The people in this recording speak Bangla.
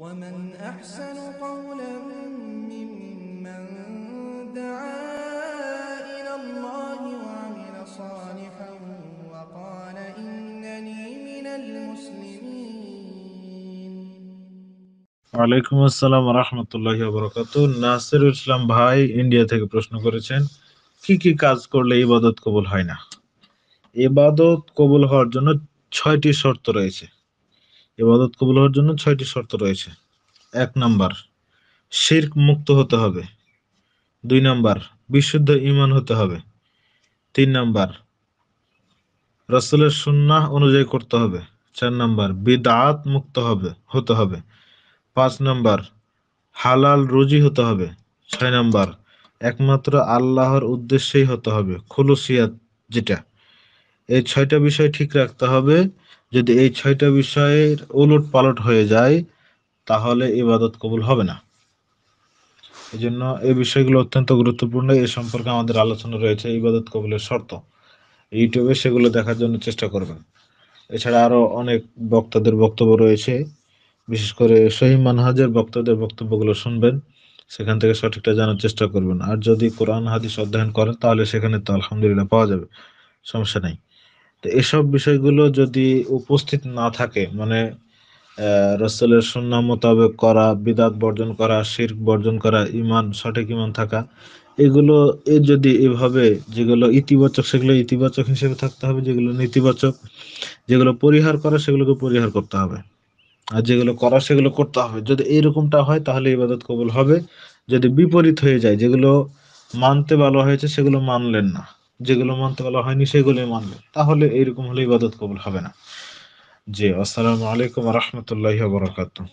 ومن أحسن قولا ممن دعا إلى الله وعمل صالحا وقال إنني من المسلمين আসসালাম রহমতুল্লাহ বরকাত নাসির ইসলাম ভাই ইন্ডিয়া থেকে প্রশ্ন করেছেন কি কি কাজ করলে ইবাদত কবুল হয় না এবাদত কবুল হওয়ার জন্য ছয়টি শর্ত রয়েছে এবাদত কবুল হওয়ার জন্য ছয়টি শর্ত রয়েছে এক নাম্বার শির্ক মুক্ত হতে হবে দুই নাম্বার বিশুদ্ধ ইমান হতে হবে তিন নাম্বার রসুলের সুন্নাহ অনুযায়ী করতে হবে চার নাম্বার বিদাত মুক্ত হবে হতে হবে পাঁচ নাম্বার হালাল রুজি হতে হবে ছয় নাম্বার একমাত্র আল্লাহর উদ্দেশ্যেই হতে হবে খুলুসিয়াত যেটা এই ছয়টা বিষয় ঠিক রাখতে হবে যদি এই ছয়টা বিষয়ের উলট পালট হয়ে যায় তাহলে ইবাদত কবুল হবে না এই জন্য এই বিষয়গুলো অত্যন্ত গুরুত্বপূর্ণ এ সম্পর্কে আমাদের আলোচনা রয়েছে ইবাদত কবুলের শর্ত ইউটিউবে সেগুলো দেখার জন্য চেষ্টা করবেন এছাড়া আরও অনেক বক্তাদের বক্তব্য রয়েছে বিশেষ করে সহি মানহাজের বক্তাদের বক্তব্যগুলো শুনবেন সেখান থেকে সঠিকটা জানার চেষ্টা করবেন আর যদি কোরআন হাদিস অধ্যয়ন করেন তাহলে সেখানে তো আলহামদুলিল্লাহ পাওয়া যাবে সমস্যা নেই তো এসব বিষয়গুলো যদি উপস্থিত না থাকে মানে রসলের সুন্না মোতাবেক করা বিদাত বর্জন করা শির্ক বর্জন করা ইমান সঠিক ইমান থাকা এগুলো এ যদি এভাবে যেগুলো ইতিবাচক সেগুলো ইতিবাচক হিসেবে থাকতে হবে যেগুলো নেতিবাচক যেগুলো পরিহার করা সেগুলোকে পরিহার করতে হবে আর যেগুলো করা সেগুলো করতে হবে যদি এরকমটা হয় তাহলে ইবাদত কবুল হবে যদি বিপরীত হয়ে যায় যেগুলো মানতে ভালো হয়েছে সেগুলো মানলেন না যেগুলো মানতে বলা হয়নি সেগুলো মানবে তাহলে এইরকম হলে ইবাদত কবুল হবে না জি আসসালামু আলাইকুম রহমতুল্লাহ বরাকাতুহ